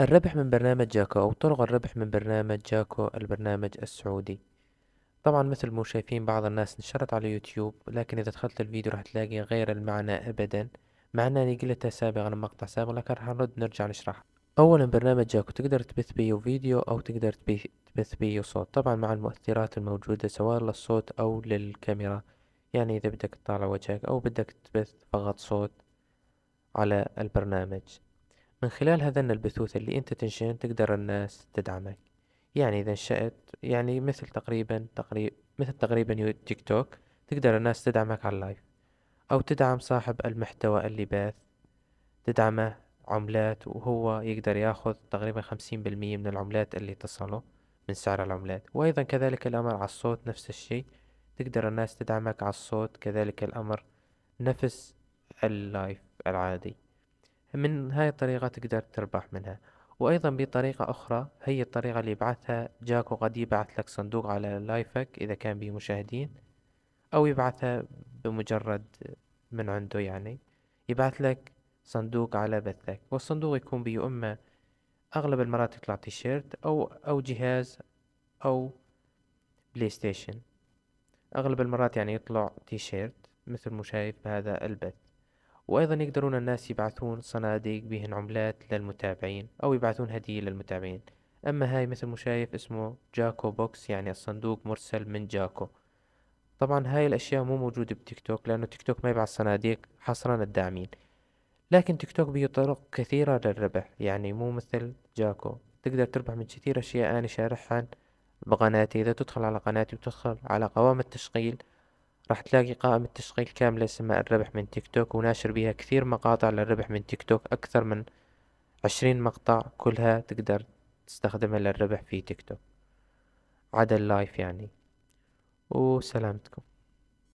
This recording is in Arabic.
الربح من برنامج جاكو أو طرق الربح من برنامج جاكو البرنامج السعودي طبعا مثل ما شايفين بعض الناس نشرت على يوتيوب لكن إذا دخلت الفيديو راح تلاقي غير المعنى أبدا مع اللي قلتها سابقا مقطع سابق لكن راح نرد نرجع نشرح أولا برنامج جاكو تقدر تبث بيه فيديو أو تقدر تبث بيه صوت طبعا مع المؤثرات الموجودة سواء للصوت أو للكاميرا يعني إذا بدك تطالع وجهك أو بدك تبث فقط صوت على البرنامج من خلال هذن البثوث اللي انت تنشئن تقدر الناس تدعمك يعني اذا انشأت يعني مثل تقريبا تقريب مثل تقريبا تيك توك تقدر الناس تدعمك على اللايف او تدعم صاحب المحتوى اللي باث تدعمه عملات وهو يقدر ياخذ تقريبا خمسين بالمية من العملات اللي تصله من سعر العملات وأيضا كذلك الأمر على الصوت نفس الشيء تقدر الناس تدعمك على الصوت كذلك الأمر نفس اللايف العادي من هاي الطريقة تقدر تربح منها وأيضا بطريقة أخرى هي الطريقة اللي يبعثها جاكو قد يبعث لك صندوق على لايفك إذا كان به مشاهدين أو يبعثها بمجرد من عنده يعني يبعث لك صندوق على بثك والصندوق يكون به إما أغلب المرات يطلع تيشيرت أو أو جهاز أو بلاي ستيشن أغلب المرات يعني يطلع تيشيرت مثل مشايف بهذا البث وأيضا يقدرون الناس يبعثون صناديق بهن عملات للمتابعين أو يبعثون هدية للمتابعين أما هاي مثل مشايف اسمه جاكو بوكس يعني الصندوق مرسل من جاكو طبعا هاي الأشياء مو موجودة بتيك توك لأنه تيك توك ما يبعث صناديق حصرا الداعمين لكن تيك توك بيه طرق كثيرة للربح يعني مو مثل جاكو تقدر تربح من كثير أشياء أنا شارحها بقناتي إذا تدخل على قناتي وتدخل على قوام التشغيل راح تلاقي قائمة تشغيل كاملة اسمها الربح من تيك توك وناشر بيها كثير مقاطع للربح من تيك توك أكثر من عشرين مقطع كلها تقدر تستخدمها للربح في تيك توك عدا اللايف يعني وسلامتكم